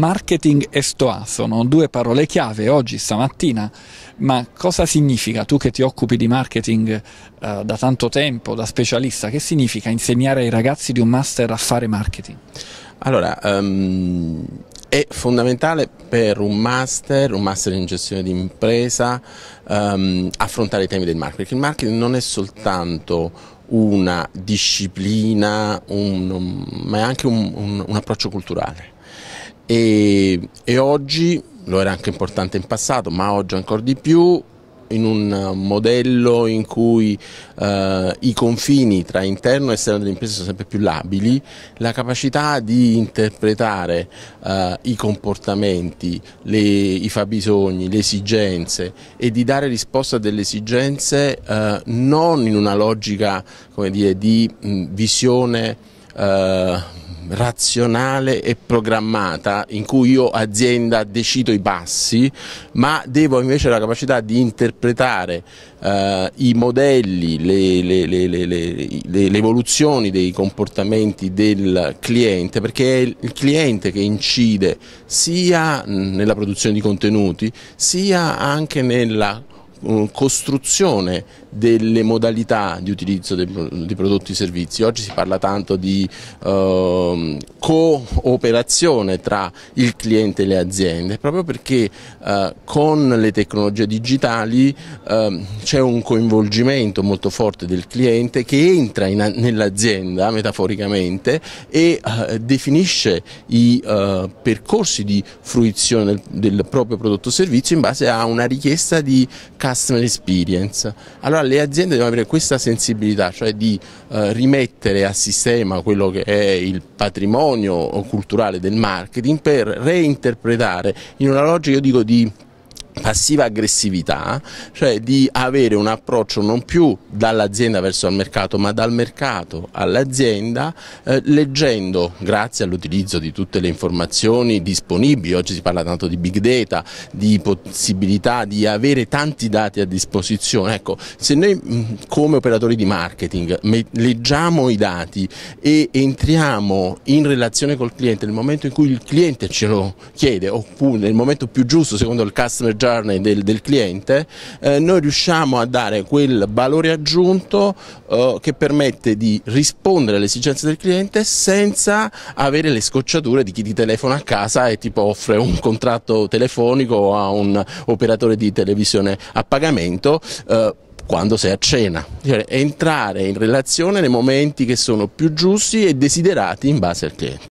Marketing e Stoa sono due parole chiave oggi, stamattina, ma cosa significa tu che ti occupi di marketing eh, da tanto tempo, da specialista, che significa insegnare ai ragazzi di un master a fare marketing? Allora, um, è fondamentale per un master, un master in gestione di impresa, um, affrontare i temi del marketing. Il marketing non è soltanto una disciplina, un, un, ma è anche un, un approccio culturale e, e oggi, lo era anche importante in passato, ma oggi ancora di più, in un modello in cui eh, i confini tra interno e esterno delle imprese sono sempre più labili, la capacità di interpretare eh, i comportamenti, le, i fabbisogni, le esigenze e di dare risposta a delle esigenze eh, non in una logica dire, di mh, visione eh, razionale e programmata in cui io azienda decido i passi, ma devo invece la capacità di interpretare eh, i modelli, le, le, le, le, evoluzioni dei comportamenti del cliente, perché è il cliente che incide sia nella produzione di contenuti, sia anche nella Mm, costruzione delle modalità di utilizzo di prodotti e servizi. Oggi si parla tanto di eh, cooperazione tra il cliente e le aziende, proprio perché eh, con le tecnologie digitali eh, c'è un coinvolgimento molto forte del cliente che entra nell'azienda metaforicamente e eh, definisce i eh, percorsi di fruizione del, del proprio prodotto o servizio in base a una richiesta di capacità customer experience. Allora le aziende devono avere questa sensibilità, cioè di eh, rimettere a sistema quello che è il patrimonio culturale del marketing per reinterpretare in una logica, io dico, di passiva aggressività, cioè di avere un approccio non più dall'azienda verso il mercato, ma dal mercato all'azienda, eh, leggendo, grazie all'utilizzo di tutte le informazioni disponibili, oggi si parla tanto di big data, di possibilità di avere tanti dati a disposizione, ecco, se noi mm, come operatori di marketing leggiamo i dati e entriamo in relazione col cliente nel momento in cui il cliente ce lo chiede, oppure nel momento più giusto, secondo il customer journey, journey del, del cliente, eh, noi riusciamo a dare quel valore aggiunto eh, che permette di rispondere alle esigenze del cliente senza avere le scocciature di chi ti telefona a casa e tipo offre un contratto telefonico a un operatore di televisione a pagamento. Eh, quando sei a cena, cioè, entrare in relazione nei momenti che sono più giusti e desiderati in base al cliente.